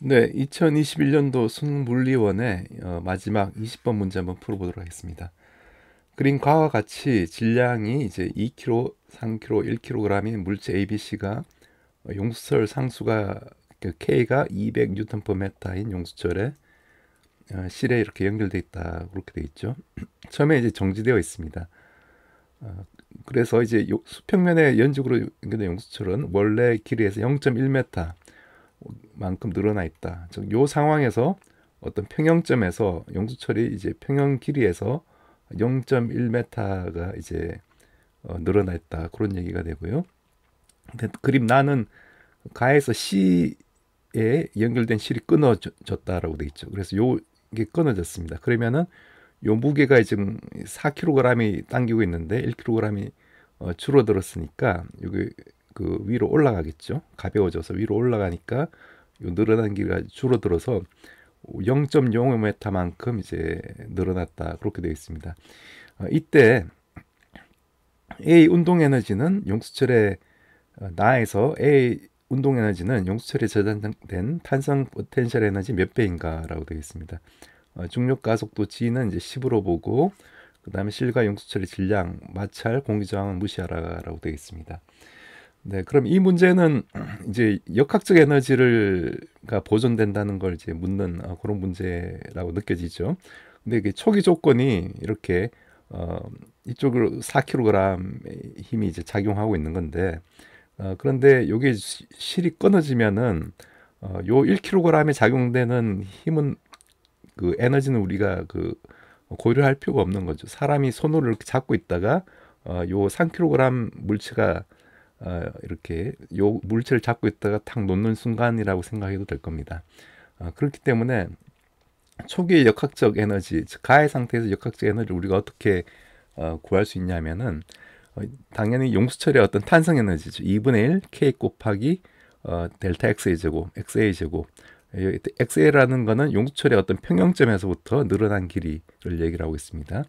네, 2021년도 수능물리원의 어, 마지막 20번 문제 한번 풀어보도록 하겠습니다. 그림과와 같이 질량이 이제 2kg, 3kg, 1kg인 물체 ABC가 용수철 상수가 그 K가 2 0 0 n m 인 용수철에 어, 실에 이렇게 연결돼 있다 그렇게 돼 있죠. 처음에 이제 정지되어 있습니다. 어, 그래서 이제 수평면에 연적으로 연결된 용수철은 원래 길이에서 0.1m 만큼 늘어나 있다. 즉, 요 상황에서 어떤 평형점에서 용수철이 이제 평형 길이에서 0.1m가 이제 어, 늘어나 있다. 그런 얘기가 되고요. 근데 그림 나는 가에서 C에 연결된 실이 끊어졌다라고 돼 있죠. 그래서 요게 끊어졌습니다. 그러면은 요 무게가 지금 4kg이 당기고 있는데 1kg이 어, 줄어들었으니까 여기 그 위로 올라가겠죠. 가벼워져서 위로 올라가니까 늘어난 길가 줄어들어서 0.05m만큼 이제 늘어났다 그렇게 되어 있습니다. 어, 이때 A 운동 에너지는 용수철의 어, 나에서 A 운동 에너지는 용수철에 저장된 탄성 포텐셜 에너지 몇 배인가라고 되어 있습니다. 어, 중력 가속도 g는 이제 10으로 보고 그 다음에 실과 용수철의 질량, 마찰, 공기 저항은 무시하라라고 되어 있습니다. 네, 그럼 이 문제는 이제 역학적 에너지를가 보존된다는 걸 이제 묻는 어, 그런 문제라고 느껴지죠. 근데 이게 초기 조건이 이렇게 어, 이쪽으로 4kg 힘이 이제 작용하고 있는 건데 어, 그런데 요게 실이 끊어지면은 어, 요 1kg에 작용되는 힘은 그 에너지는 우리가 그 고려할 필요가 없는 거죠. 사람이 손으로 이렇게 잡고 있다가 어, 요 3kg 물체가 어, 이렇게 요 물체를 잡고 있다가 탁 놓는 순간이라고 생각해도 될 겁니다. 어, 그렇기 때문에 초기의 역학적 에너지, 즉 가해 상태에서 역학적 에너지를 우리가 어떻게 어, 구할 수 있냐면은 당연히 용수철의 어떤 탄성 에너지죠. 2분의 1 k 곱하기 어, 델타 x의 제곱, x의 제곱 엑셀이라는 거는 용수철의 어떤 평형점에서부터 늘어난 길이를 얘기를 하고 있습니다.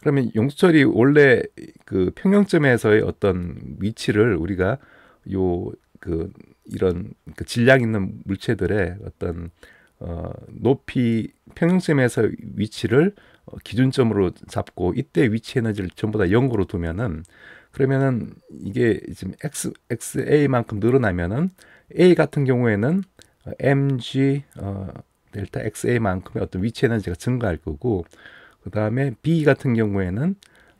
그러면 용수철이 원래 그 평형점에서의 어떤 위치를 우리가 요 그 이런 그 질량 있는 물체들의 어떤 어 높이 평형점에서 위치를 어, 기준점으로 잡고 이때 위치 에너지를 전부 다 0으로 두면은 그러면은 이게 지금 x xa만큼 늘어나면은 a 같은 경우에는 mg 어, 델타 xa만큼의 어떤 위치 에너지가 증가할 거고 그 다음에 b 같은 경우에는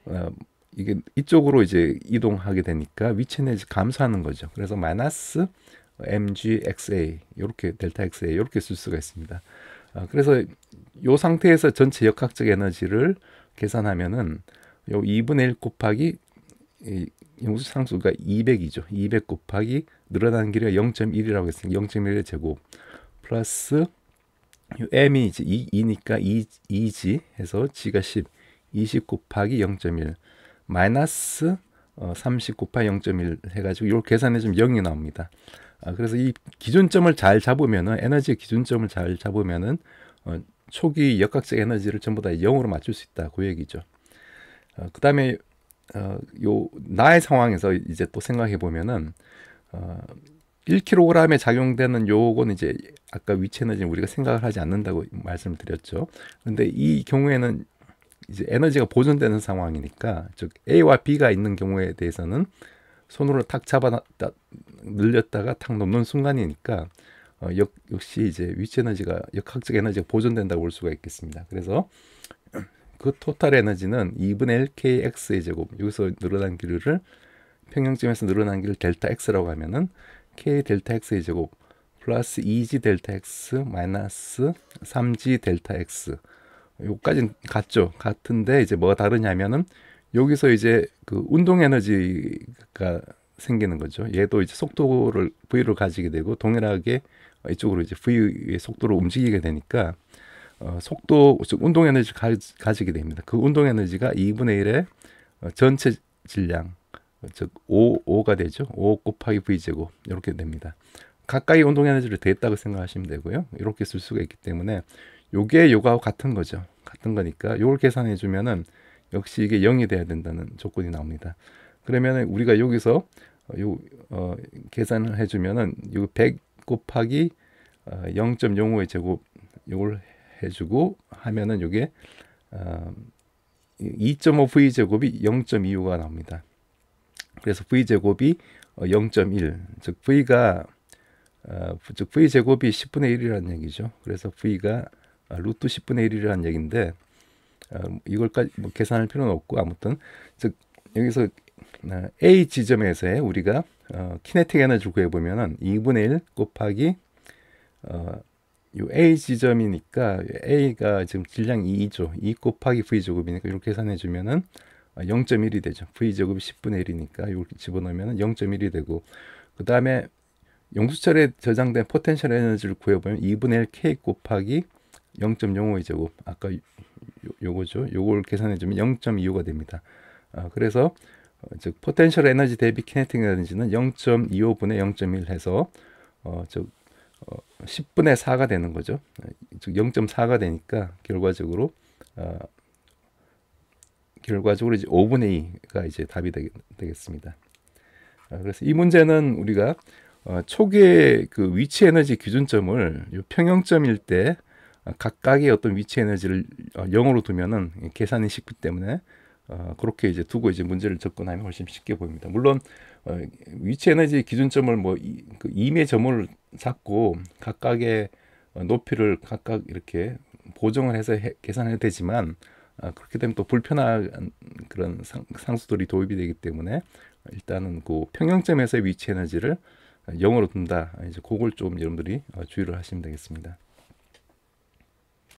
어, 이게 이쪽으로 이제 이동하게 되니까 위치 에너지 감소하는 거죠. 그래서 마이너스 mg xa 이렇게 델타 xa 이렇게 쓸 수가 있습니다. 어, 그래서 이 상태에서 전체 역학적 에너지를 계산하면은 요 2분의 1 곱하기 영수상수가 200이죠. 200 곱하기 늘어나는 길이가 0.1이라고 했으니까 0.1의 제곱 플러스 m이 이제 2, 니까 2, 2g 해서 g가 10, 20 곱하기 0.1 마이너스 어, 30 곱하기 0.1 해가지고 이걸 계산해 주면 0이 나옵니다. 아, 그래서 이 기준점을 잘 잡으면은 에너지 기준점을 잘 잡으면은 어, 초기 역학적 에너지를 전부 다 0으로 맞출 수 있다. 그 얘기죠. 어, 그 다음에 어, 요 나의 상황에서 이제 또 생각해 보면은 어, 1kg에 작용되는 요건 이제 아까 위치 에너지 우리가 생각을 하지 않는다고 말씀드렸죠. 근데 이 경우에는 이제 에너지가 보존되는 상황이니까 즉 A와 B가 있는 경우에 대해서는 손으로 탁 잡아 늘렸다가 탁 넘는 순간이니까 어, 역, 역시 이제 위치 에너지가 역학적 에너지가 보존된다고 볼 수가 있겠습니다. 그래서 그 토탈 에너지는 2분의 1kx의 제곱 여기서 늘어난 기류를 평형점에서 늘어난 길을 델타 x라고 하면은 k 델타 x의 제곱 플러스 2g 델타 x 마이너스 3g 델타 x 요까진 같죠 같은데 이제 뭐가 다르냐면은 여기서 이제 그 운동 에너지가 생기는 거죠 얘도 이제 속도를 v를 가지게 되고 동일하게 이쪽으로 이제 v의 속도로 움직이게 되니까 어, 속도 즉 운동 에너지 가, 가지게 됩니다. 그 운동 에너지가 2분의 1의 어, 전체 질량 즉 5, 5가 되죠. 5 곱하기 v 제곱 이렇게 됩니다. 가까이 운동 에너지를 됐다고 생각하시면 되고요. 이렇게 쓸 수가 있기 때문에 요게 요거하 같은 거죠. 같은 거니까 요걸 계산해 주면은 역시 이게 0이 돼야 된다는 조건이 나옵니다. 그러면 우리가 여기서 어, 요 어, 계산을 해 주면은 요 100 곱하기 어, 0.05의 제곱 요걸 해주고 하면은 이게 어, 2.5 v 제곱이 0.25가 나옵니다. 그래서 v 제곱이 0.1, 어, 즉 v가 어, 즉 v 제곱이 10분의 1이라는 얘기죠. 그래서 v가 어, 루트 10분의 1이라는 얘기인데 어, 이걸까지 뭐 계산할 필요는 없고 아무튼 즉 여기서 어, A 지점에서의 우리가 어, 키네틱 에너지 구해보면 2분의 1 곱하기 어, 요 A 지점이니까 A가 지금 질량 2죠. 이2 곱하기 V제곱이니까 이렇게 계산해 주면은 0.1이 되죠. v 제곱 10분의 1이니까 이걸 집어넣으면 0.1이 되고 그 다음에 용수철에 저장된 포텐셜 에너지를 구해보면 2분의 1 K 곱하기 0.05의 제곱 아까 요, 요거죠. 요걸 계산해 주면 0.25가 됩니다. 아, 그래서 어, 즉 포텐셜 에너지 대비 키네틱 에너지는 0.25분의 0.1 해서 어즉 어, 10분의 4가 되는 거죠. 즉 0.4가 되니까 결과적으로 어, 결과적으로 이제 5분의 2가 이제 답이 되겠, 습니다 어, 아, 그래서 이 문제는 우리가 어, 초기의 그 위치 에너지 기준점을 평형점일 때 아, 각각의 어떤 위치 에너지를 어, 영으로 두면은 계산이 쉽기 때문에 어, 그렇게 이제 두고 이제 문제를 접근하면 훨씬 쉽게 보입니다. 물론 어, 위치 에너지 기준점을 뭐 이, 그 임의 점을 잡고 각각의 어, 높이를 각각 이렇게 보정을 해서 해, 계산해도 되지만 아, 그렇게 되면 또 불편한 그런 상, 상수들이 도입이 되기 때문에 일단은 그 평형점에서의 위치 에너지를 영으로 둔다. 이제 그걸 좀 여러분들이 어, 주의를 하시면 되겠습니다.